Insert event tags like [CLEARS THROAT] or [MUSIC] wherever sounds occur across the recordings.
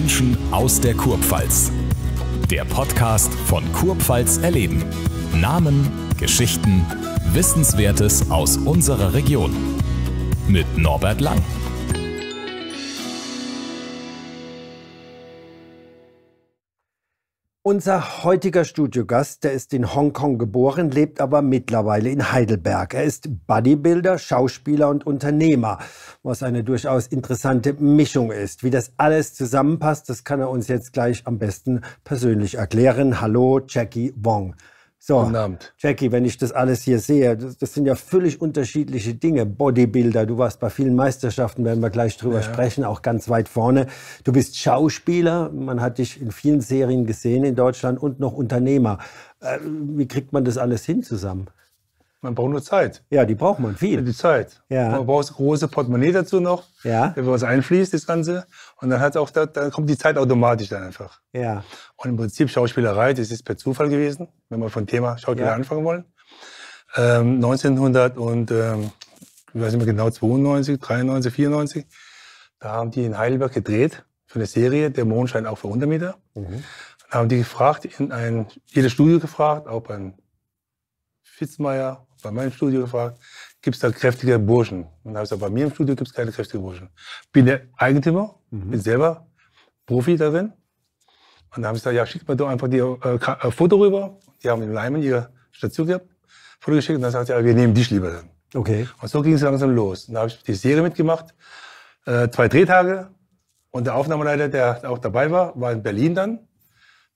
Menschen aus der Kurpfalz. Der Podcast von Kurpfalz erleben. Namen, Geschichten, Wissenswertes aus unserer Region. Mit Norbert Lang. Unser heutiger Studiogast, der ist in Hongkong geboren, lebt aber mittlerweile in Heidelberg. Er ist Bodybuilder, Schauspieler und Unternehmer, was eine durchaus interessante Mischung ist. Wie das alles zusammenpasst, das kann er uns jetzt gleich am besten persönlich erklären. Hallo, Jackie Wong. So, Guten Abend. Jackie, wenn ich das alles hier sehe, das, das, sind ja völlig unterschiedliche Dinge. Bodybuilder, du warst bei vielen Meisterschaften, werden wir gleich drüber ja. sprechen, auch ganz weit vorne. Du bist Schauspieler, man hat dich in vielen Serien gesehen in Deutschland und noch Unternehmer. Äh, wie kriegt man das alles hin zusammen? Man braucht nur Zeit. Ja, die braucht man viel. Die Zeit. Ja. Man braucht große Portemonnaie dazu noch, ja. wenn was einfließt, das Ganze. Und dann, hat auch, da, dann kommt die Zeit automatisch dann einfach. Ja. Und im Prinzip Schauspielerei, das ist per Zufall gewesen, wenn wir von Thema Schauspieler ja. anfangen wollen. Ähm, 1900 und, ähm, ich weiß nicht mehr genau, 92, 93, 94, da haben die in Heidelberg gedreht für eine Serie, Der Mond scheint auch für 100 Meter. Mhm. Da haben die gefragt, in ein, jedes Studio gefragt, auch beim Fitzmeier bei meinem Studio gefragt, gibt es da kräftige Burschen? Und dann habe ich gesagt, bei mir im Studio gibt es keine kräftigen Burschen. Bin der Eigentümer, mhm. bin selber Profi darin. Und dann habe ich gesagt, ja, schickt mir doch einfach die äh, äh, Foto rüber. Die haben im Leimen ihre Station gehabt, Foto geschickt. Und dann sagt er, ja, wir nehmen dich lieber dann. Okay. Und so ging es langsam los. Und da habe ich die Serie mitgemacht, äh, zwei Drehtage. Und der Aufnahmeleiter, der auch dabei war, war in Berlin dann,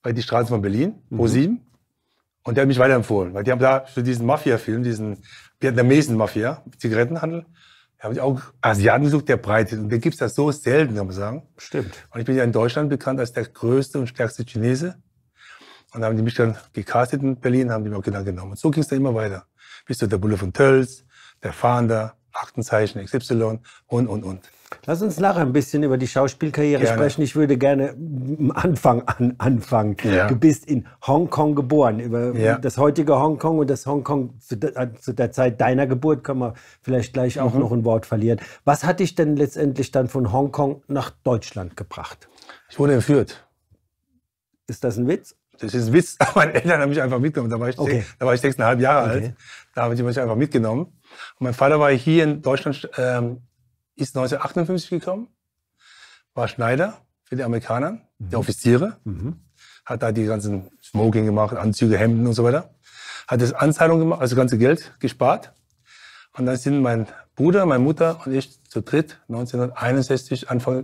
bei die Straßen von Berlin, mhm. Pro 7. Und der hat mich weiterempfohlen, weil die haben da für diesen Mafia-Film, diesen vietnamesen Mafia, Zigarettenhandel, da habe ich auch Asiaten gesucht, der breit ist. Und da gibt's da so selten, kann man sagen. Stimmt. Und ich bin ja in Deutschland bekannt als der größte und stärkste Chinese. Und da haben die mich dann gecastet in Berlin, haben die mir auch genau genommen. Und so ging's dann immer weiter. Bis zu der Bulle von Tölz, der Fahnder, Aktenzeichen, XY und, und, und. Lass uns nachher ein bisschen über die Schauspielkarriere gerne. sprechen. Ich würde gerne am Anfang [LAUGHS] an anfangen. Ja. Du bist in Hongkong geboren. Über ja. das heutige Hongkong und das Hongkong zu der, äh, zu der, Zeit deiner Geburt können wir vielleicht gleich auch mhm. noch ein Wort verlieren. Was hat dich denn letztendlich dann von Hongkong nach Deutschland gebracht? Ich wurde entführt. Ist das ein Witz? das ist ein Witz, [LAUGHS] meine Eltern haben mich einfach mitgenommen. Da war ich, okay. da war ich sechseinhalb Jahre okay. alt. Da haben sie mich einfach mitgenommen. Und mein Vater war hier in Deutschland ähm, ist 1958 gekommen, war Schneider für die Amerikaner, mhm. der Offiziere, mhm. hat da die ganzen Smoking gemacht, Anzüge, Hemden und so weiter, hat das Anzahlung gemacht, also ganze Geld gespart. Und dann sind mein Bruder, meine Mutter und ich zu dritt 1961, Anfang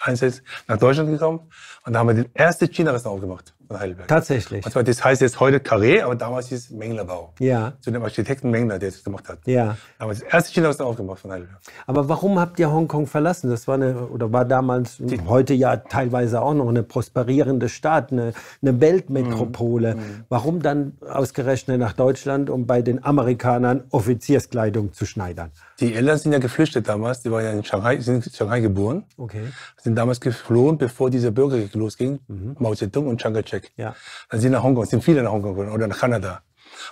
1961, nach Deutschland gekommen und da haben wir den ersten China-Restaurant gemacht von Heidelberg. Tatsächlich. Und also zwar, das heißt jetzt heute Carré, aber damals hieß Menglerbau. Ja. Zu dem Architekten Mengler, der das gemacht hat. Ja. Aber das erste Kino hast du aufgemacht von Heidelberg. Aber warum habt ihr Hongkong verlassen? Das war eine, oder war damals, Die, heute ja teilweise auch noch eine prosperierende Stadt, eine, eine Weltmetropole. Mhm. mhm. Warum dann ausgerechnet nach Deutschland, um bei den Amerikanern Offizierskleidung zu schneidern? Die Eltern sind ja geflüchtet damals. Die waren ja in Shanghai, sind in Shanghai geboren. Okay. Sind damals geflohen, bevor dieser Bürgerkrieg losging. Mhm. Mao Zedong und Chiang Kai Check. Ja. Dann sind nach Hongkong, sind viele nach Hongkong gekommen oder nach Kanada.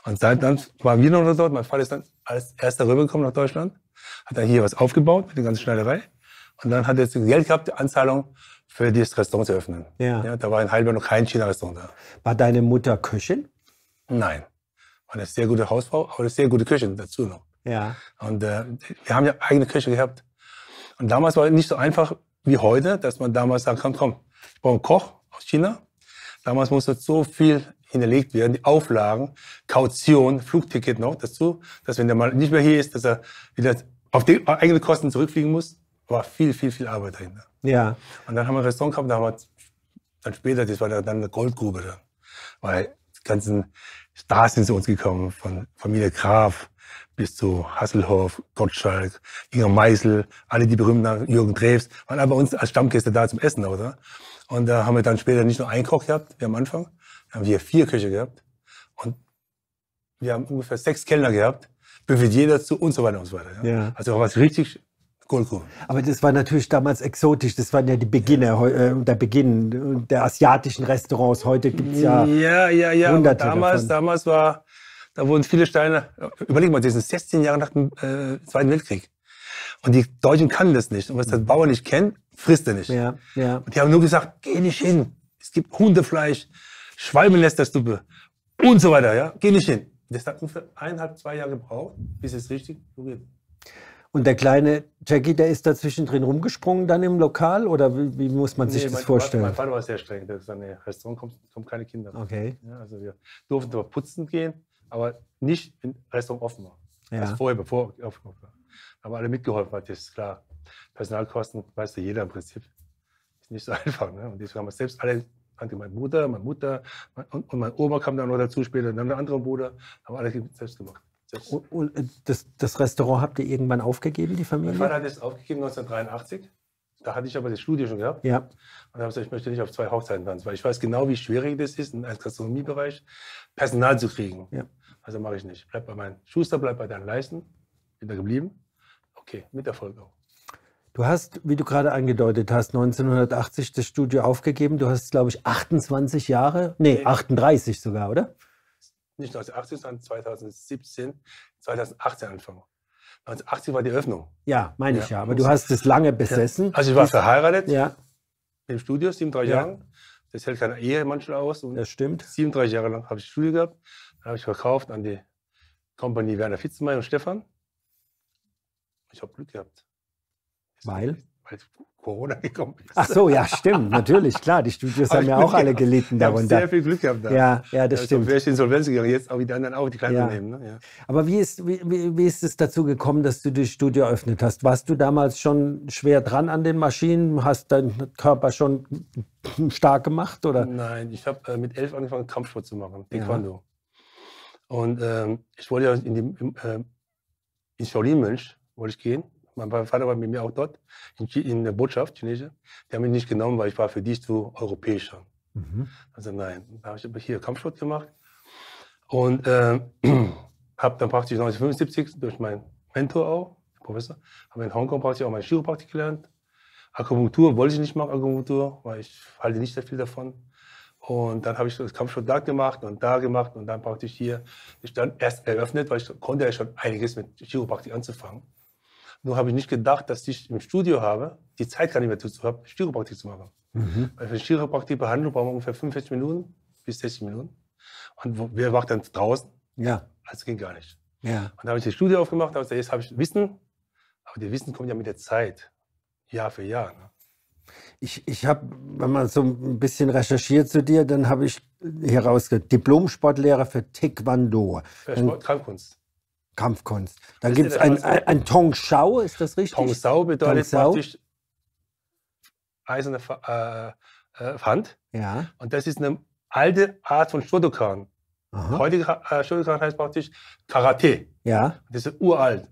Und seit dann waren wir noch dort. Mein Vater ist dann als erster rübergekommen nach Deutschland, hat dann hier was aufgebaut mit der ganzen Schneiderei. Und dann hat er jetzt Geld gehabt, die Anzahlung für dieses Restaurant zu öffnen. Ja. ja da war in Heidelberg noch kein China-Restaurant da. War deine Mutter Köchin? Nein. War eine sehr gute Hausfrau, aber eine sehr gute Köchin dazu noch. Ja. Und äh, wir haben ja eigene Küche gehabt. Und damals war es nicht so einfach wie heute, dass man damals sagen kann, komm, ich brauche einen Koch aus China Damals musste so viel hinterlegt werden, die Auflagen, Kaution, Flugticket noch dazu, dass wenn der mal nicht mehr hier ist, dass er wieder auf die eigenen Kosten zurückfliegen muss. War viel, viel, viel Arbeit dahinter. Ja. Und dann haben wir ein Restaurant gehabt, da haben wir dann später, das war dann eine Goldgrube dann. Weil die ganzen Stars sind zu uns gekommen, von Familie Graf bis zu Hasselhoff, Gottschalk, Inger Meisel, alle die berühmten Jürgen Drews, waren alle bei uns als Stammgäste da zum Essen, oder? Und da haben wir dann später nicht nur einen Koch gehabt, wie am Anfang, da haben wir vier Köche gehabt. Und wir haben ungefähr sechs Kellner gehabt, jeder zu und so weiter und so weiter. Ja. ja. Also auch was richtig Goldgrube. Aber das war natürlich damals exotisch. Das waren ja die Beginner, ja. Äh, der Beginn der asiatischen Restaurants. Heute gibt es ja, ja, ja, ja. Hunderte damals, davon. damals war, da wurden viele Steine. Überleg mal, das sind 16 Jahre nach dem äh, Zweiten Weltkrieg. Und die Deutschen kannten das nicht. Und was der mhm. Bauer nicht kennt, frisst er nicht. Ja, ja. Und die haben nur gesagt, geh nicht hin. Es gibt Hundefleisch, Schwalbenlästersuppe und so weiter. Ja? Geh nicht hin. Das hat ungefähr eineinhalb, zwei Jahre gebraucht, bis es richtig kuriert. Und der kleine Jackie, der ist dazwischen drin rumgesprungen dann im Lokal oder wie, wie muss man sich nee, das mein vorstellen? mein Vater war sehr streng. Der gesagt, nee, Restaurant kommt, kommen keine Kinder. Okay. Ja, also wir durften zwar putzen gehen, aber nicht, wenn Restaurant offen war. Ja. Das vorher, bevor offen war. Haben alle mitgeholfen, das ist klar. Personalkosten weiß ja jeder im Prinzip. Ist nicht so [LAUGHS] einfach. Ne? Und deswegen haben wir selbst alle, meine Mutter, meine Mutter mein, und, und mein Oma kam dann noch dazu später, und dann der andere Bruder, haben alle selbst gemacht. Selbst. Und, und äh, das, das, Restaurant habt ihr irgendwann aufgegeben, die Familie? Mein Vater hat es aufgegeben 1983. Da hatte ich aber das Studio schon gehabt. Ja. Und dann habe ich gesagt, ich möchte nicht auf zwei Hochzeiten tanzen, weil ich weiß genau, wie schwierig das ist, in einem Gastronomiebereich Personal zu kriegen. Ja. Also mache ich nicht. Bleib bei meinen Schuster, bleib bei deinen Leisten. Bin da geblieben. Okay, mit Erfolg auch. Du hast, wie du gerade angedeutet hast, 1980 das Studio aufgegeben. Du hast, glaube ich, 28 Jahre, nee, 38 sogar, oder? Nicht 1980, sondern 2017, 2018 angefangen. 1980 war die Öffnung. Ja, meine ja. ich ja. Aber du hast es lange besessen. Ja. Also ich war Bis, verheiratet ja. im Studio, 37 ja. Jahre. Das hält keine Ehe manchmal aus. Und das stimmt. 37 Jahre lang habe ich Studio gehabt. Dann habe ich verkauft an die Company Werner Fitzmeier und Stefan. Ich habe Glück gehabt. Weil? Weil Corona [LAUGHS] gekommen ist. Ach so, ja, stimmt, natürlich, klar. Die Studios haben ja auch alle gelitten darunter. Ich habe sehr viel Glück gehabt da. Ja, ja, das ja, stimmt. Ich bin Insolvenz gegangen? Jetzt auch die anderen auch die kleinen ja. Unternehmen. Ne? Ja. Aber wie ist, wie, wie ist es dazu gekommen, dass du das Studio eröffnet hast? Warst du damals schon schwer dran an den Maschinen? Hast deinen Körper schon [LAUGHS] stark gemacht? Oder? Nein, ich habe äh, mit elf angefangen, Kampfsport zu machen, Taekwondo. Und ähm, ich wollte ja in, die, äh, in Shaolin-Mönch wollte ich gehen, mein Vater war mit mir auch dort, in, der Botschaft, Chinesisch. Die haben mich nicht genommen, weil ich war für dich zu europäischer. schon. Mhm. Also nein, da habe ich hier Kampfsport gemacht und äh, [CLEARS THROAT] habe dann praktisch 1975 durch meinen Mentor auch, Professor, habe in Hongkong praktisch auch meine Chiropraktik gelernt. Akupunktur wollte ich nicht machen, Akupunktur, weil ich halte nicht sehr viel davon. Und dann habe ich das Kampfsport da gemacht und da gemacht und dann praktisch hier. Ich dann erst eröffnet, weil ich konnte ja schon einiges mit Chiropraktik anzufangen. Nur habe ich nicht gedacht, dass ich im Studio habe, die Zeit gar nicht mehr zu haben, Chiropraktik zu machen. Mhm. Weil für Chiropraktik-Behandlung brauchen wir ungefähr 45 Minuten bis 60 Minuten. Und wer macht dann draußen? Ja. Das also ging gar nicht. Ja. Und da habe ich das Studio aufgemacht, da habe ich jetzt habe ich Wissen, aber das Wissen kommt ja mit der Zeit, Jahr für Jahr. Ne? Ich, ich habe, wenn man so ein bisschen recherchiert zu dir, dann habe ich herausgekriegt, Diplom-Sportlehrer für Taekwondo. Für Sport, Kampfkunst. Kampfkunst. Dann gibt es ein, ein, ein Tong Shao, ist das richtig? Tong Shao bedeutet praktisch eiserne äh, äh, Hand. Ja. Und das ist eine alte Art von Shotokan. Aha. Heutige äh, Shotokan heißt praktisch Karate. Ja. Das ist uralt. Und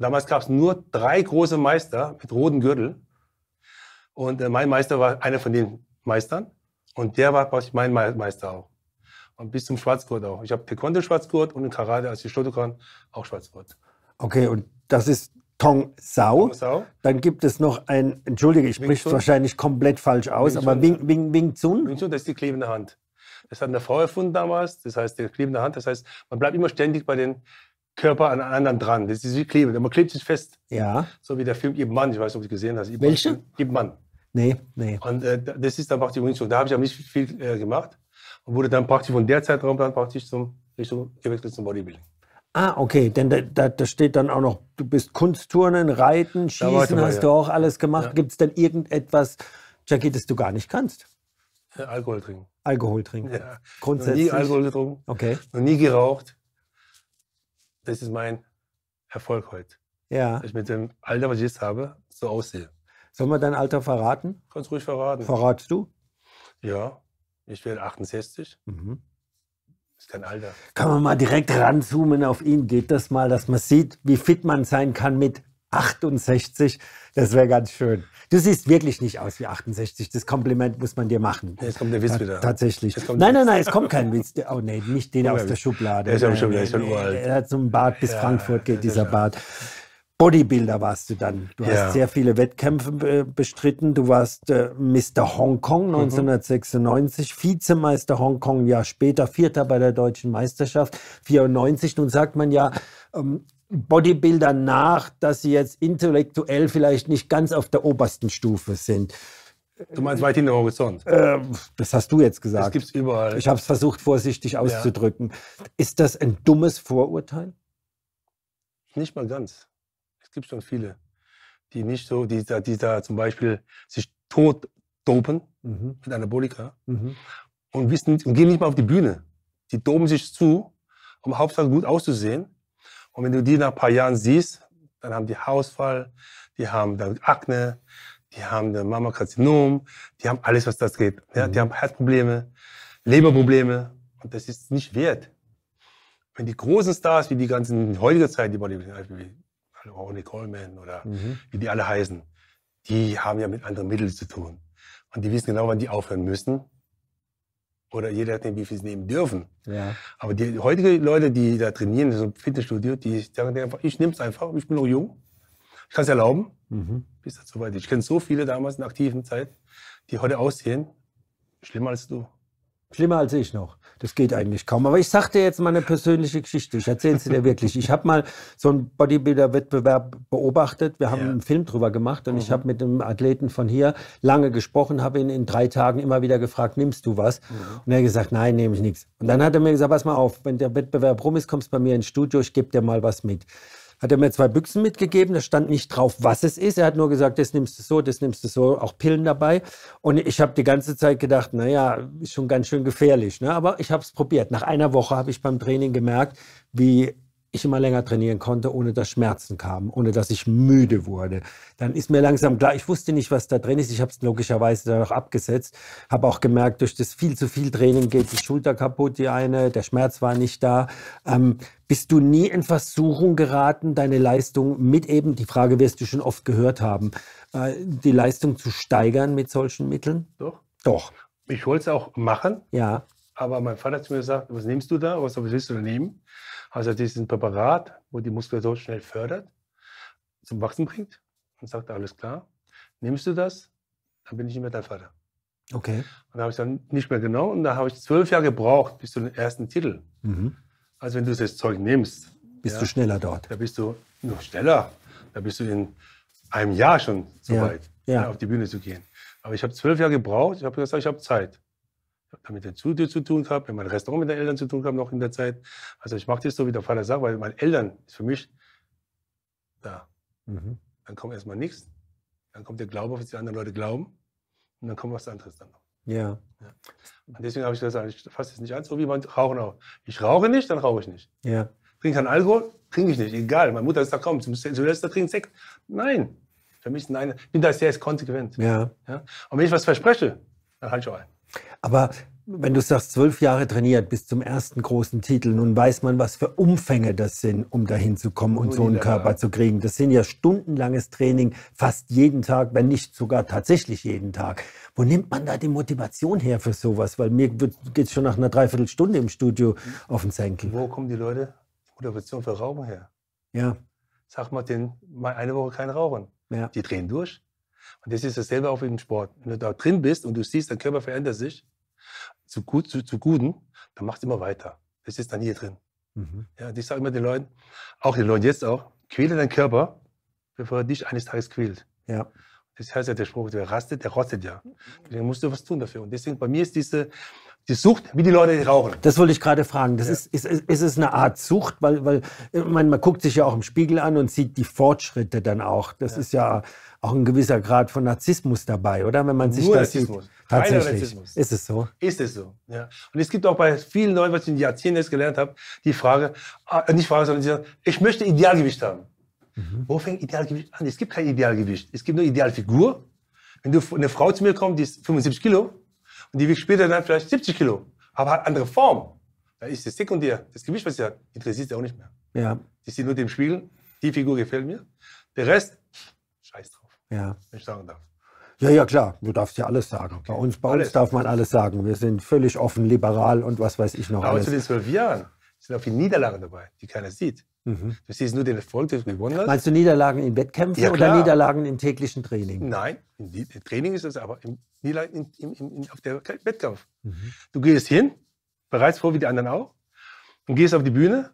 damals gab es nur drei große Meister mit roten Gürtel. Und äh, mein Meister war einer von den Meistern. Und der war praktisch mein Meister auch und bis zum Schwarzgurt auch. Ich habe Taekwondo Schwarzgurt und in Karate, als ich Shotokan, auch Schwarzgurt. Okay, und das ist Tong Sao. Tong Sao. Dann gibt es noch ein, entschuldige, ich spreche es wahrscheinlich komplett falsch aus, Wing aber Wing, Wing, Wing Tsun. Wing Chun, das ist die klebende Hand. Das hat eine Frau erfunden damals, das heißt die klebende Hand. Das heißt, man bleibt immer ständig bei den Körper an anderen dran. Das ist wie kleben. Man klebt sich fest. Ja. So wie der Film Ip Man, ich weiß nicht, ob du gesehen hast. Welche? Ip Man. Nee, nee. Und äh, das ist dann auch die Wing Tsun. Da habe ich aber nicht viel äh, gemacht und wurde dann praktisch von der Zeitraum dann praktisch zum Richtung gewechselt zum Bodybuilding. Ah, okay, denn da, da, da, steht dann auch noch, du bist Kunstturnen, Reiten, Schießen, mal, hast ja. du auch alles gemacht. Ja. Gibt es denn irgendetwas, Jackie, das du gar nicht kannst? Äh, Alkohol trinken. Alkohol trinken. Ja. Grundsätzlich. Noch nie Alkohol getrunken. Okay. Noch nie geraucht. Das ist mein Erfolg heute. Ja. Dass ich mit dem Alter, was ich jetzt habe, so aussehe. Sollen wir dein Alter verraten? Kannst ruhig verraten. Verratst du? Ja. Ich werde 68. Mhm. Ist kein Alter. Kann man mal direkt ranzoomen auf ihn? Geht das mal, dass man sieht, wie fit man sein kann mit 68? Das wäre ganz schön. Du siehst wirklich nicht aus wie 68. Das Kompliment muss man dir machen. Jetzt kommt der Witz wieder. Tatsächlich. Nein, nein, nein, es kommt kein Witz. Oh nein, nicht den aus der Schublade. Der ist schon uralt. Er hat so einen Bart bis ja, Frankfurt geht, dieser ja. Bart. Bodybuilder warst du dann. Du ja. hast sehr viele Wettkämpfe bestritten. Du warst äh, Mr. Hongkong 1996, mhm. Vizemeister Hongkong ein Jahr später, Vierter bei der deutschen Meisterschaft 94. Nun sagt man ja, ähm, Bodybuilder nach, dass sie jetzt intellektuell vielleicht nicht ganz auf der obersten Stufe sind. Du meinst weit hinter Horizont? Äh, das hast du jetzt gesagt. Das gibt's überall. Ich habe es versucht, vorsichtig auszudrücken. Ja. Ist das ein dummes Vorurteil? Nicht mal ganz gibt schon viele, die nicht so, die, die da zum Beispiel sich tot dopen mhm. mit Anabolika mhm. und, wissen, und gehen nicht mal auf die Bühne. Die doben sich zu, um hauptsächlich gut auszusehen. Und wenn du die nach ein paar Jahren siehst, dann haben die Hausfall, die haben dann Akne, die haben eine Mammakarzinom, die haben alles, was das geht. Ja, mhm. Die haben Herzprobleme, Leberprobleme und das ist nicht wert. Wenn die großen Stars wie die ganzen in heutiger Zeit die Bodybuilding Ronnie Coleman oder mhm. wie die alle heißen, die haben ja mit anderen Mitteln zu tun. Und die wissen genau, wann die aufhören müssen. Oder jeder hat wie viel sie nehmen dürfen. Ja. Aber die heutigen Leute, die da trainieren, so ein Fitnessstudio, die sagen einfach, ich nehme es einfach, ich bin noch jung, ich kann es erlauben, mhm. bis das soweit Ich kenne so viele damals in der aktiven Zeit, die heute aussehen, schlimmer als du. Schlimmer als ich noch. Das geht eigentlich kaum. Aber ich sag dir jetzt mal eine persönliche Geschichte. Ich erzähle sie dir [LAUGHS] wirklich. Ich habe mal so einen Bodybuilder-Wettbewerb beobachtet. Wir haben ja. einen Film drüber gemacht und mhm. ich habe mit einem Athleten von hier lange gesprochen, habe ihn in drei Tagen immer wieder gefragt, nimmst du was? Mhm. Und er hat gesagt, nein, nehme ich nichts. Und dann hat er mir gesagt, pass mal auf, wenn der Wettbewerb rum ist, kommst du bei mir ins Studio, ich gebe dir mal was mit hat er mir zwei Büchsen mitgegeben. Da stand nicht drauf, was es ist. Er hat nur gesagt, das nimmst du so, das nimmst du so, auch Pillen dabei. Und ich habe die ganze Zeit gedacht, naja, ist schon ganz schön gefährlich. Ne? Aber ich habe es probiert. Nach einer Woche habe ich beim Training gemerkt, wie ich immer länger trainieren konnte, ohne dass Schmerzen kamen, ohne dass ich müde wurde. Dann ist mir langsam klar, ich wusste nicht, was da drin ist. Ich habe es logischerweise danach abgesetzt. Habe auch gemerkt, durch das viel zu viel Training geht die Schulter kaputt, die eine, der Schmerz war nicht da. Ähm, bist du nie in Versuchung geraten, deine Leistung mit eben, die Frage wirst du schon oft gehört haben, äh, die Leistung zu steigern mit solchen Mitteln? Doch. Doch. Ich wollte es auch machen. Ja. Aber mein Vater hat zu mir gesagt, was nimmst du da? Was willst du da nehmen? Also das ist ein Präparat, wo die Muskulatur schnell fördert, zum Wachsen bringt und sagt, alles klar, nimmst du das, dann bin ich nicht mehr dein Vater. Okay. Und da habe ich dann nicht mehr genau und da habe ich zwölf Jahre gebraucht bis zu den ersten Titel. Mhm. Also wenn du das Zeug nimmst. Bist ja, du schneller dort? Da bist du noch schneller. Da bist du in einem Jahr schon so ja. weit, ja. auf die Bühne zu gehen. Aber ich habe zwölf Jahre gebraucht. Ich habe gesagt, ich habe Zeit damit dazu zu tun gehabt, mit meinem Restaurant mit den Eltern zu tun gehabt, noch in der Zeit. Also ich mache das so, wie der Vater sagt, weil meine Eltern ist für mich da. Mhm. Dann kommt erstmal nichts, dann kommt der Glaube, was die anderen Leute glauben, und dann kommt was anderes dann noch. Ja. ja. Und deswegen habe ich gesagt, ich fasse es nicht an, so wie man rauchen auch. Ich rauche nicht, dann rauche ich nicht. Ja. Trinke keinen Alkohol, trinke ich nicht. Egal, meine Mutter ist da kaum. Zum Silvester trinkt Sekt. Nein. Für mich nein. Ich bin da sehr konsequent. Ja. ja. Und wenn ich was verspreche, dann halte ich auch ein. Aber wenn du sagst, zwölf Jahre trainiert bis zum ersten großen Titel, nun weiß man, was für Umfänge das sind, um dahin zu kommen und, und oh, so einen Körper zu kriegen. Das sind ja stundenlanges Training, fast jeden Tag, wenn nicht sogar tatsächlich jeden Tag. Wo nimmt man da die Motivation her für sowas? Weil mir geht es schon nach einer Dreiviertelstunde im Studio auf den Senkel. Wo kommen die Leute Motivation für Rauchen her? Ja. Sag mal, den, mal eine Woche kein Rauchen. Ja. Die drehen durch. Und das ist dasselbe auch im Sport. Wenn du da drin bist und du siehst, dein Körper verändert sich zu, gut, zu, zu Guten, dann machst du immer weiter. Das ist dann hier drin. Mhm. Ja, ich sage immer den Leuten, auch den Leuten jetzt auch, quäle deinen Körper, bevor er dich eines Tages quält. Ja. Das heißt ja der Spruch, der rastet, der rostet ja. Dann musst du was tun dafür. Und deswegen, bei mir ist diese, Sie sucht, wie die Leute, rauchen. Das wollte ich gerade fragen. Das ja. ist, ist, ist, es eine Art Sucht, weil, weil man, man guckt sich ja auch im Spiegel an und sieht die Fortschritte dann auch. Das ja. ist ja auch ein gewisser Grad von Narzissmus dabei, oder? Wenn man sich Nur das Narzissmus. sieht. Tatsächlich. Narzissmus. Ist es so? Ist es so. Ja. Und es gibt auch bei vielen Leuten, was ich in Jahrzehnten jetzt gelernt habe, die Frage, ah, äh, nicht Frage, sondern die sagen, ich möchte Idealgewicht haben. Mhm. Wo fängt Idealgewicht an? Es gibt kein Idealgewicht. Es gibt nur Idealfigur. Wenn du eine Frau zu mir kommt, die ist 75 Kilo, die wiegt später dann vielleicht 70 Kilo, aber hat andere Form. Da ist das sekundär. Das Gewicht, was sie hat, interessiert sie auch nicht mehr. Ja. Die sieht nur dem Spiegel, die Figur gefällt mir. Der Rest, scheiß drauf. Ja. Wenn ich sagen darf. Ja, ja, klar. Du darfst ja alles sagen. Okay. Bei uns, bei alles. uns darf man alles sagen. Wir sind völlig offen, liberal und was weiß ich noch. Aber alles. zu den zwölf Jahren sind auch viele Niederlagen dabei, die keiner sieht. Mhm. Du siehst nur den Erfolg, den du gewonnen hast. Meinst du Niederlagen in Wettkämpfen ja, oder Niederlagen im täglichen Training? Nein, im Training ist das, aber im, in, in, in, auf der Wettkampf. Mhm. Du gehst hin, bereits vor wie die anderen auch, und gehst auf die Bühne.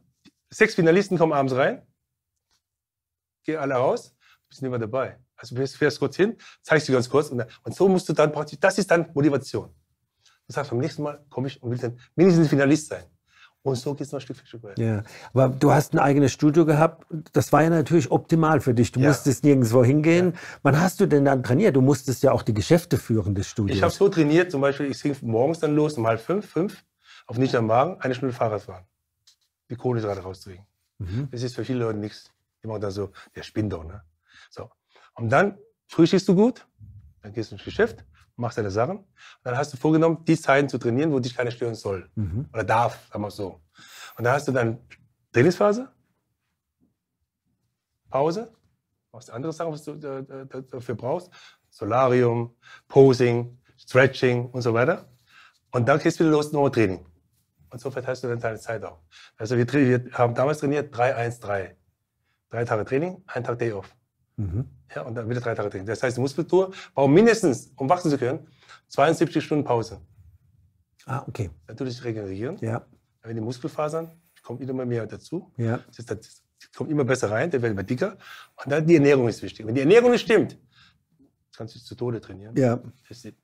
Sechs Finalisten kommen abends rein, gehen alle raus, bist nicht mehr dabei. Also du fährst kurz hin, zeigst du ganz kurz und, dann, und so musst du dann praktisch, das ist dann Motivation. Du sagst, beim nächsten Mal komme ich und will dann mindestens Finalist sein. Und so geht es noch Stück für Stück weiter. Ja, aber du hast ein eigenes Studio gehabt. Das war ja natürlich optimal für dich. Du ja. musstest nirgendwo hingehen. Ja. Wann hast du denn dann trainiert? Du musstest ja auch die Geschäfte führen des Studios. Ich habe so trainiert, zum Beispiel, ich ging morgens dann los um halb fünf, fünf, auf nüchtern Magen, eine Stunde Fahrrad fahren. Die gerade rauszukriegen. Mhm. Das ist für viele Leute nichts. Die machen dann so, der spinnt doch, ne? So. Und dann frühstückst du gut, dann gehst du ins Geschäft, machst deine Sachen. Und dann hast du vorgenommen, die Zeiten zu trainieren, wo dich keiner stören soll mhm. oder darf, sagen wir so. Und da hast du dann Trainingsphase, Pause, machst andere Sachen, was du äh, äh, dafür brauchst, Solarium, Posing, Stretching und so weiter. Und dann gehst du wieder los, nochmal Training. Und so verteilst du dann deine Zeit auch. Also wir, wir haben damals trainiert 3-1-3. Drei Tage Training, ein Tag Day-Off. Mhm. Ja, und dann wieder drei Tage trinken. Das heißt, die Muskulatur braucht mindestens, um wachsen zu können, 72 Stunden Pause. Ah, okay. Natürlich regenerieren. Ja. Wenn die Muskelfasern, kommt immer mehr dazu. Ja. Das, das, das, kommt immer besser rein, der wird immer dicker. Und dann die Ernährung ist wichtig. Wenn die Ernährung nicht stimmt, kannst du dich zu Tode trainieren. Ja. Das ist,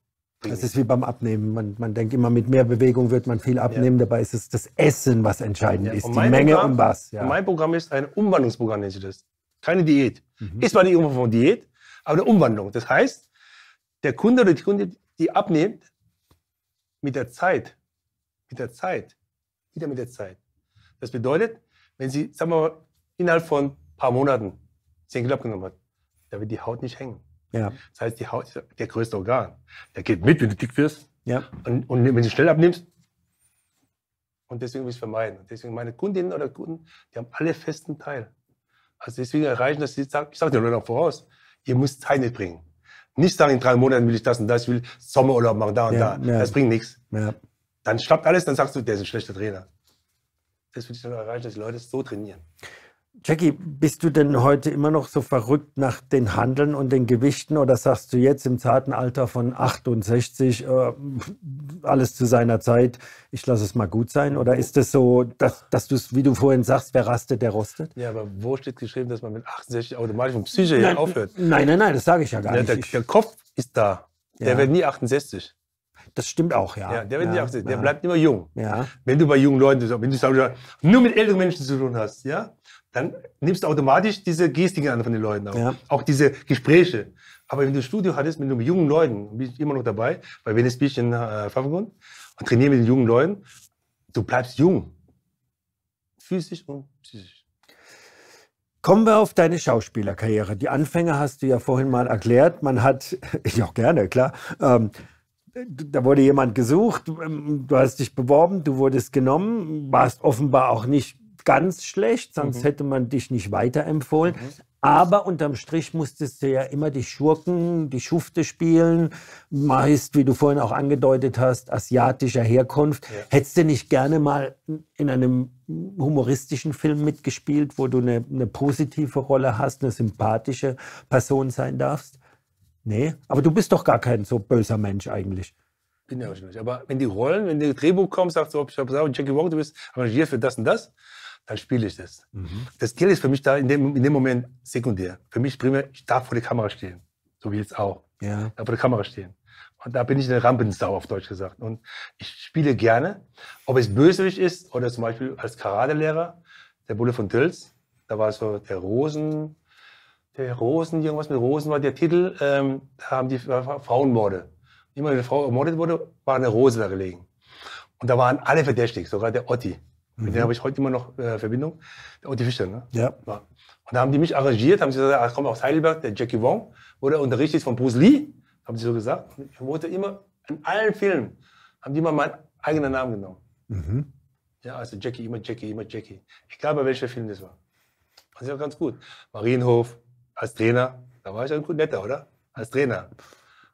das ist wie beim Abnehmen. Man, man denkt immer, mit mehr Bewegung wird man viel abnehmen. Ja. Dabei ist es das Essen, was entscheidend ja. ist. Die Menge Programm, und was. Ja. mein Programm ist ein Umwandlungsprogramm, nenne ich das keine Diät. Mhm. Ist zwar nicht irgendwo von Diät, aber eine Umwandlung. Das heißt, der Kunde oder die Kunde, die abnimmt, mit der Zeit, mit der Zeit, wieder mit der Zeit. Das bedeutet, wenn sie, sagen wir mal, innerhalb von ein paar Monaten 10 Kilo abgenommen hat, da wird die Haut nicht hängen. Ja. Das heißt, die Haut ist der größte Organ. Der geht mit, wenn du dick wirst. Ja. Und, und wenn du schnell abnimmst, und deswegen will ich es vermeiden. Und deswegen meine Kundinnen oder Kunden, die haben alle festen Teil. Also deswegen erreichen dass sie sagen, ich sage sag den Leuten auch voraus, ihr müsst Zeit mitbringen. Nicht sagen, in drei Monaten will ich das und das, ich will Sommerurlaub machen, da und ja, da. Ja. Das bringt nichts. Ja. Dann schlappt alles, dann sagst du, der ist ein schlechter Trainer. Das will ich dann erreichen, dass die Leute so trainieren. Jackie, bist du denn heute immer noch so verrückt nach den Handeln und den Gewichten oder sagst du jetzt im zarten Alter von 68 äh, alles zu seiner Zeit, ich lasse es mal gut sein? Oder ist es das so, dass, dass du es, wie du vorhin sagst, wer rastet, der rostet? Ja, aber wo steht geschrieben, dass man mit 68 automatisch vom Psyche her aufhört? Nein, nein, nein, das sage ich ja gar ja, nicht. Der, der, Kopf ist da, der ja. wird nie 68. Das stimmt auch, ja. ja der, ja, 68. der ja. bleibt immer jung. Wenn du bei jungen Leuten, wenn du sagst, nur mit älteren Menschen zu tun hast, ja, dann nimmst du automatisch diese Gestiken an von den Leuten. Auch, ja. auch diese Gespräche. Aber wenn du ein Studio hattest mit jungen Leuten, bin ich immer noch dabei, bei Venice Beach in äh, Pfaffengrund, und trainiere mit den jungen Leuten, du bleibst jung. Physisch und psychisch. Kommen wir auf deine Schauspielerkarriere. Die Anfänge hast du ja vorhin mal erklärt. Man hat, [LAUGHS] ich auch gerne, klar, ähm, da wurde jemand gesucht, ähm, du hast dich beworben, du wurdest genommen, warst offenbar auch nicht ganz schlecht, sonst mhm. hätte man dich nicht weiterempfohlen. Mhm. Aber unterm Strich musstest du ja immer die Schurken, die Schufte spielen, meist, wie du vorhin auch angedeutet hast, asiatischer Herkunft. Ja. Hättest du nicht gerne mal in einem humoristischen Film mitgespielt, wo du eine, eine positive Rolle hast, eine sympathische Person sein darfst? Nee, aber du bist doch gar kein so böser Mensch eigentlich. Bin ja auch nicht. Aber wenn die Rollen, wenn du Drehbuch kommst, sagst du, ob ich habe gesagt, Jackie Wong, du bist arrangiert für das und das dann spiele ich das. Mhm. Das Geld ist für mich da in dem, in dem Moment sekundär. Für mich primär, ich darf vor der Kamera stehen. So wie jetzt auch. Ja. Ich darf vor der Kamera stehen. Und da bin ich eine Rampensau, auf Deutsch gesagt. Und ich spiele gerne. Ob es Bösewicht ist oder zum Beispiel als Karadelehrer, der Bulle von Tils, da war so der Rosen, der Rosen, irgendwas mit Rosen war der Titel, ähm, da haben die Frauenmorde. Immer wenn eine Frau ermordet wurde, war eine Rose da gelegen. Und da waren alle verdächtig, sogar der Otti. Mit denen mhm. habe ich heute immer noch äh, Verbindung. Und die Fischer, ne? Ja. ja. Und da haben die mich arrangiert, haben sie gesagt, ich ah, komme aus Heidelberg, der Jackie Wong, wurde unterrichtet von Bruce Lee, haben sie so gesagt. Ich wurde immer, in allen Filmen, haben die immer meinen eigenen Namen genommen. Mhm. Ja, also Jackie, immer Jackie, immer Jackie. Ich glaube, welcher Film das war. Das ist auch ganz gut. Marienhof, als Trainer, da war ich ein gut netter, oder? Als Trainer.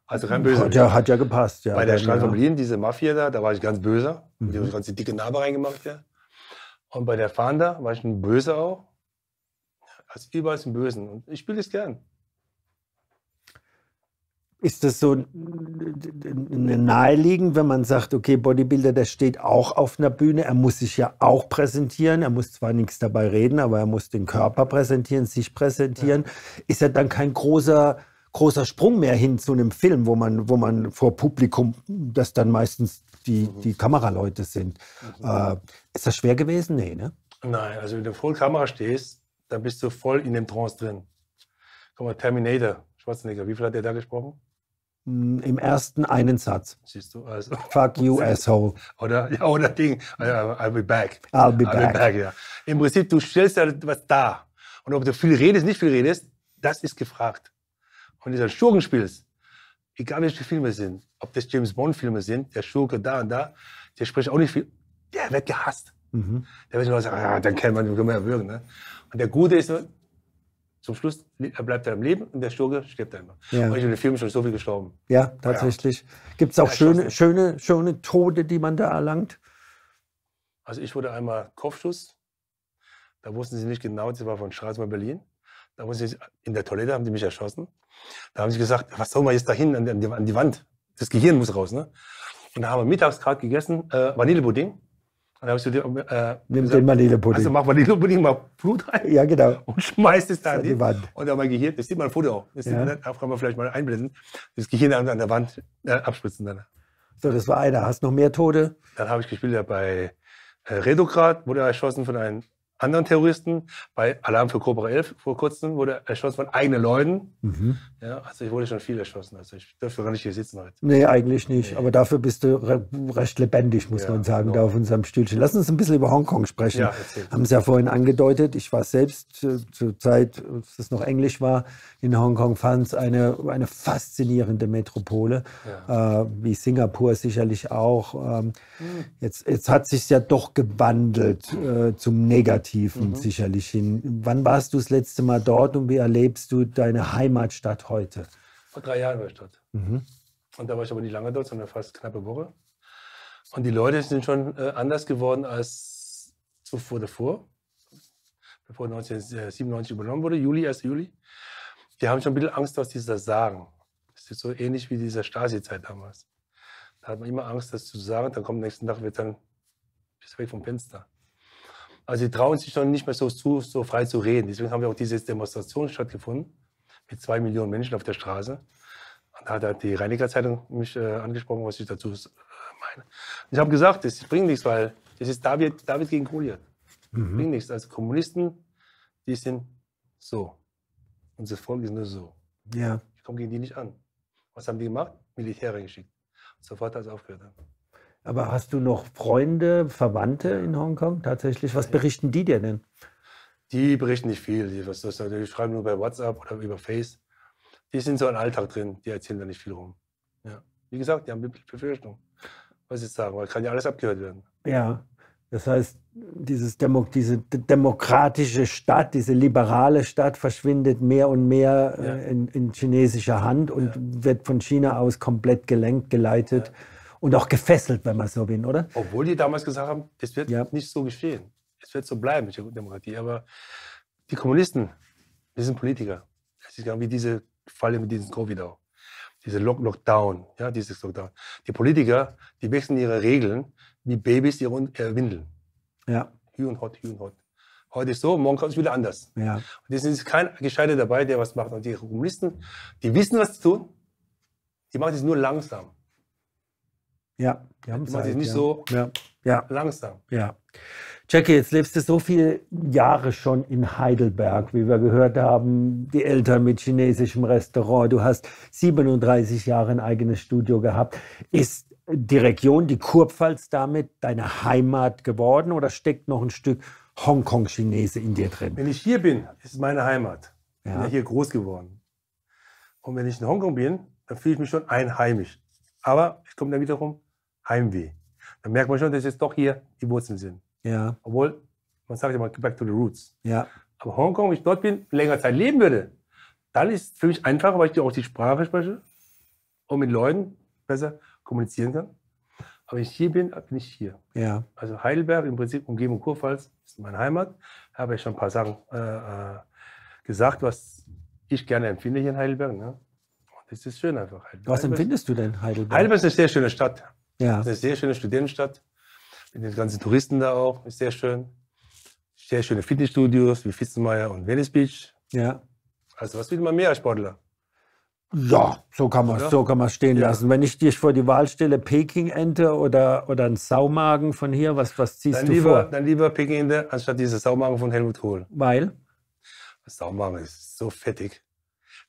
Also kein böser. Hat ja, hat ja gepasst, ja. Bei der Strand Berlin, diese Mafia da, da war ich ganz böse. Mhm. Die haben mhm. ganz dicke Narbe reingemacht, ja. Und bei der Fahnder war ich ein Böse auch. Als überall ein Bösen. Und ich spiele es gern. Ist das so naheliegend, wenn man sagt, okay, Bodybuilder, der steht auch auf einer Bühne, er muss sich ja auch präsentieren, er muss zwar nichts dabei reden, aber er muss den Körper präsentieren, sich präsentieren. Ja. Ist er dann kein großer großer Sprung mehr hin zu einem Film, wo man, wo man vor Publikum, das dann meistens die, mhm. die Kameraleute sind. Mhm. Äh, ist das schwer gewesen? Nee, ne? Nein, also wenn du vor Kamera stehst, dann bist du voll in dem Trance drin. Guck mal, Terminator, Schwarzenegger, wie viel hat der da gesprochen? Hm, Im ersten einen Satz. Siehst du, also. Fuck you, [LAUGHS] asshole. Oder, ja, oder Ding, ah, I'll be back. I'll be I'll back. Be back ja. Im Prinzip, du stellst ja halt was da. Und ob du viel redest, nicht viel redest, das ist gefragt und dieser Schurkenspiel ist, egal welche Filme es sind, ob das James Bond Filme sind, der Schurke da und da, der spricht auch nicht viel, der wird gehasst. Mhm. Der wird immer sagen, ah, dann kann man, kann man erwürgen. Ne? Und der Gute ist nur, zum Schluss er bleibt er am Leben und der Schurke stirbt einfach. Ja. Und ich bin den Filmen schon so viel gestorben. Ja, tatsächlich. Ja. Gibt es auch ja, schöne, schöne, schöne Tode, die man da erlangt? Also ich wurde einmal Kopfschuss. Da wussten sie nicht genau, das war von Straßburg, Berlin. Da wussten sie, in der Toilette haben die mich erschossen. Da haben sie gesagt, was soll man jetzt dahin an an die Wand? Das Gehirn muss raus. Ne? Und da haben wir mittags gerade gegessen, äh, Vanillepudding. Und dann habe ich zu äh, Nimm gesagt, den Vanillepudding. Also mach Vanillepudding, mach Blut rein. Ja, genau. [LAUGHS] Und schmeißt es da an die Wand. Und dann mein Gehirn, das sieht man ein Foto auch. Das ja. man, kann man vielleicht mal einblenden. Das Gehirn an, an der Wand äh, abspritzen dann. So, das war einer. Hast noch mehr Tote? Dann habe ich gespielt ja, bei äh, Redograd, wurde er erschossen von einem anderen Terroristen. Bei Alarm für Cobra 11 vor kurzem wurde erschossen von eigenen Leuten. Mhm. Ja, also ich wurde schon viel erschossen. Also ich dürfte gar nicht hier sitzen heute. Nee, eigentlich nicht. Nee. Aber dafür bist du re recht lebendig, muss ja, man sagen, genau. da auf unserem Stühlchen. Lass uns ein bisschen über Hongkong sprechen. Ja, Haben es ja vorhin angedeutet. Ich war selbst äh, zur Zeit, als es noch Englisch war, in Hongkong, fand es eine, eine faszinierende Metropole, ja. äh, wie Singapur sicherlich auch. Ähm, mhm. jetzt, jetzt hat sich ja doch gewandelt äh, zum Negativ. Tiefen mhm. sicherlich hin. Wann warst du das letzte Mal dort und wie erlebst du deine Heimatstadt heute? Vor drei Jahren war ich dort. Mhm. Und da war ich aber nicht lange dort, sondern fast knappe Woche. Und die Leute sind schon äh, anders geworden als zuvor davor, bevor 1997 äh, übernommen wurde, Juli, 1. Juli. Die haben schon ein bisschen Angst, was die das sagen. Das ist so ähnlich wie dieser Stasi-Zeit damals. Da hat man immer Angst, das zu sagen. Dann kommt am nächsten Tag, wird dann bist weg vom Fenster. Also sie trauen sich schon nicht mehr so zu, so frei zu reden. Deswegen haben wir auch diese Demonstration stattgefunden mit zwei Millionen Menschen auf der Straße. Und da hat die Zeitung mich äh, angesprochen, was ich dazu äh, meine. Und ich habe gesagt, das bringt nichts, weil das ist David, David gegen Goliath. Mhm. Bringt nichts. Also Kommunisten, die sind so. Unser Volk ist nur so. Ja. Ich komme gegen die nicht an. Was haben die gemacht? Militär reingeschickt. Sofort hat es aufgehört. Aber hast du noch Freunde, Verwandte in Hongkong tatsächlich? Was berichten die dir denn? Die berichten nicht viel. Die, das, die schreiben nur bei WhatsApp oder über Face. Die sind so im Alltag drin. Die erzählen da nicht viel rum. Ja. Wie gesagt, die haben Befürchtung. Was ich sagen, weil kann ja alles abgehört werden. Ja, das heißt, dieses Demo diese demokratische Stadt, diese liberale Stadt verschwindet mehr und mehr ja. Äh, in, in, chinesischer Hand und ja. wird von China aus komplett gelenkt, geleitet. Ja und auch gefesselt, wenn man so will, oder? Obwohl die damals gesagt haben, es wird ja. nicht so geschehen. Es wird so bleiben mit der Demokratie. Aber die Kommunisten, wir sind Politiker. Es ist wie diese Falle mit diesem Covid auch. Diese Lock Lockdown, ja, dieses Lockdown. Die Politiker, die wechseln ihre Regeln wie Babys ihre äh, Windeln. Ja. Hü und hot, hü und hot. Heute ist so, morgen kommt es wieder anders. Ja. Und deswegen ist kein Gescheiter dabei, der was macht. Und die Kommunisten, die wissen, was zu tun. Die machen es nur langsam. Ja, die haben Zeit. nicht ja. so ja. Ja. langsam. Ja. Jackie, jetzt lebst du so viele Jahre schon in Heidelberg, wie wir gehört haben, die Eltern mit chinesischem Restaurant. Du hast 37 Jahre ein eigenes Studio gehabt. Ist die Region, die Kurpfalz, damit deine Heimat geworden oder steckt noch ein Stück Hongkong-Chinese in dir drin? Wenn ich hier bin, ist meine Heimat. Ich ja. bin ja hier groß geworden. Und wenn ich in Hongkong bin, dann fühle ich mich schon einheimisch. Aber es kommt dann wiederum Heimweh. Dann merkt man schon, dass es doch hier die Wurzeln sind. Ja. Obwohl, man sagt ja mal, back to the roots. Ja. Aber Hongkong, wenn ich dort bin, länger Zeit leben würde, dann ist es für mich einfacher, weil ich dir auch die Sprache spreche und mit Leuten besser kommunizieren kann. Aber wenn ich hier bin, bin ich hier. Ja. Also Heidelberg, im Prinzip Umgebung Kurpfalz, ist meine Heimat. Da habe ich schon ein paar Sachen äh, äh, gesagt, was ich gerne empfinde hier in Heidelberg. Ne? Das ist schön einfach. Heidelberg. Was empfindest du denn Heidelberg? Heidelberg ist eine sehr schöne Stadt. Ja. ist eine sehr schöne Studentenstadt. Mit den ganzen Touristen da auch. Ist sehr schön. Sehr schöne Fitnessstudios wie Fitzenmeier und Venice Beach. Ja. Also was will man mehr als Sportler? Ja, so kann man es so stehen ja. lassen. Wenn ich dich vor die Wahl stelle, Peking-Ente oder, oder ein Saumagen von hier, was, was ziehst dann du lieber, vor? Dann lieber Peking-Ente anstatt diese Saumagen von Helmut Kohl. Weil? Das Saumagen ist so fettig.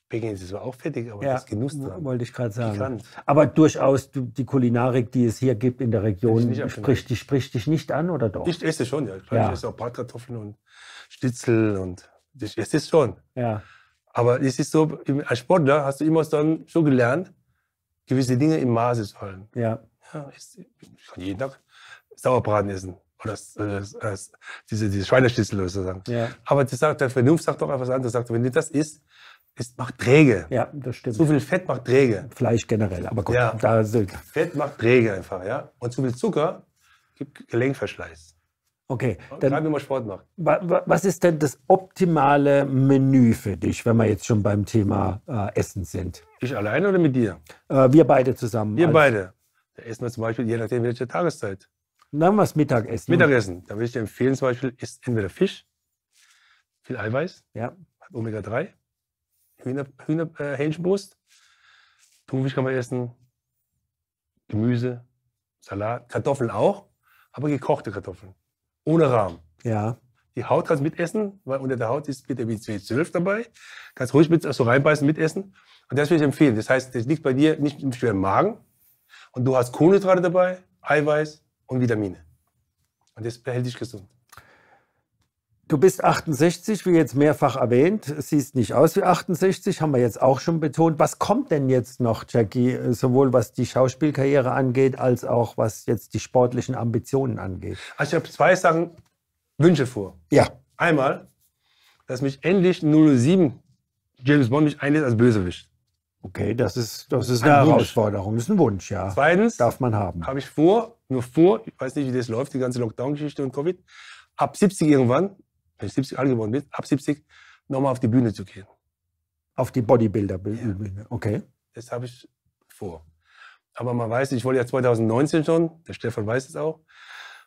Peking ist zwar auch fertig, aber ja, das Genuss dran. wollte ich gerade sagen. Pikant. Aber durchaus die Kulinarik, die es hier gibt in der Region, spricht dich, spricht dich nicht an oder doch? Ich esse schon, ja. Ich, ja. esse auch Bratkartoffeln und Schnitzel und ich esse es schon. Ja. Aber es ist so, als Sportler hast du immer dann so gelernt, gewisse Dinge im Maße zu halten. Ja. ja ich kann jeden Tag Sauerbraten essen oder äh, diese, diese Schweineschnitzel sozusagen. Ja. Aber das sagt, der Vernunft sagt doch etwas anderes. Sagt, wenn du das isst, es macht träge. Ja, das stimmt. Zu viel Fett macht träge. Fleisch generell, aber gut. Ja. Da sind Fett macht träge einfach, ja. Und zu viel Zucker gibt Gelenkverschleiß. Okay. Dann, Gerade wenn man Sport macht. Was ist denn das optimale Menü für dich, wenn wir jetzt schon beim Thema äh, Essen sind? Ich alleine oder mit dir? Äh, wir beide zusammen. Wir beide. Da essen wir zum Beispiel, je nachdem welche Tageszeit. Dann was Mittagessen. Mittagessen. Da würde ich dir empfehlen, zum Beispiel, isst entweder Fisch, viel Eiweiß, ja. Omega-3 Hühner, Hühner, äh, Hähnchenbrust. Thunfisch kann man essen, Gemüse, Salat, Kartoffeln auch, aber gekochte Kartoffeln, ohne Rahm. Ja. Die Haut kannst du mitessen, weil unter der Haut ist Vitamin B12 dabei. Kannst ruhig mit, so also reinbeißen, mitessen. Und das würde ich empfehlen. Das heißt, das liegt bei dir nicht im schweren Magen. Und du hast Kohlenhydrate dabei, Eiweiß und Vitamine. Und das behält dich gesund. Du bist 68, wie jetzt mehrfach erwähnt. Siehst nicht aus wie 68, haben wir jetzt auch schon betont. Was kommt denn jetzt noch, Jackie, sowohl was die Schauspielkarriere angeht, als auch was jetzt die sportlichen Ambitionen angeht? Also ich habe zwei Sachen Wünsche vor. Ja. Einmal, dass mich endlich 07 James Bond mich einlädt als Bösewicht. Okay, das ist, das ist eine Wunsch. Herausforderung, das ist ein Wunsch, ja. Zweitens, darf man haben. Habe ich vor, nur vor, ich weiß nicht, wie das läuft, die ganze Lockdown-Geschichte und Covid, ab 70 irgendwann wenn du 70 alt geworden bist, ab 70 nochmal auf die Bühne zu gehen. Auf die Bodybuilder-Bühne, ja. okay. Das habe ich vor. Aber man weiß, ich wollte ja 2019 schon, der Stefan weiß es auch,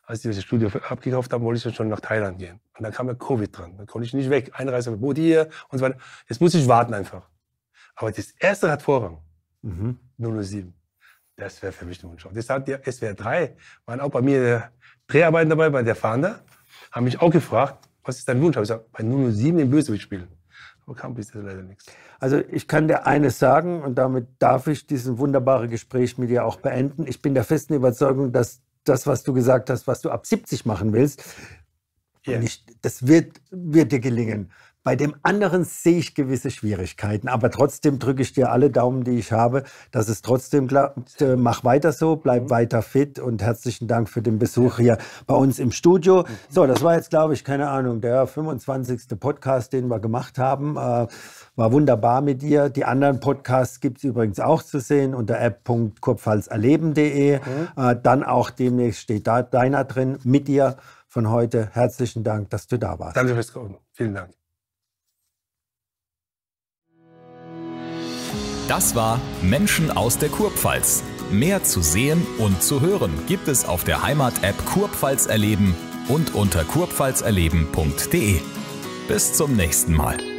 als ich das Studio abgekauft habe, wollte ich schon nach Thailand gehen. Und dann kam ja Covid dran. Dann konnte ich nicht weg. Einreiseverbot hier und so weiter. Jetzt muss ich warten einfach. Aber das erste hat Vorrang. Mhm. 007. Das wäre für mich eine Wunsch. Das hat der SWR 3, waren auch bei mir Dreharbeiten dabei, bei der Fahnder, haben mich auch gefragt, was ist dein Wunsch? Habe ich gesagt, bei 007 den Bösewicht spielen. Aber kam bis jetzt leider nichts. Also ich kann dir eines sagen und damit darf ich dieses wunderbare Gespräch mit dir auch beenden. Ich bin der festen Überzeugung, dass das, was du gesagt hast, was du ab 70 machen willst, yeah. ich, das wird, wird dir gelingen. Bei dem anderen sehe ich gewisse Schwierigkeiten, aber trotzdem drücke ich dir alle Daumen, die ich habe, dass es trotzdem klappt. Äh, mach weiter so, bleib mhm. weiter fit und herzlichen Dank für den Besuch hier bei uns im Studio. Mhm. So, das war jetzt, glaube ich, keine Ahnung, der 25. Podcast, den wir gemacht haben. Äh, war wunderbar mit dir. Die anderen Podcasts gibt es übrigens auch zu sehen unter app.kurpfalzerleben.de. Mhm. Äh, dann auch demnächst steht da deiner drin mit dir von heute. Herzlichen Dank, dass du da warst. Danke fürs Kommen. Vielen Dank. Das war Menschen aus der Kurpfalz. Mehr zu sehen und zu hören gibt es auf der Heimat-App Kurpfalz erleben und unter kurpfalzerleben.de. Bis zum nächsten Mal.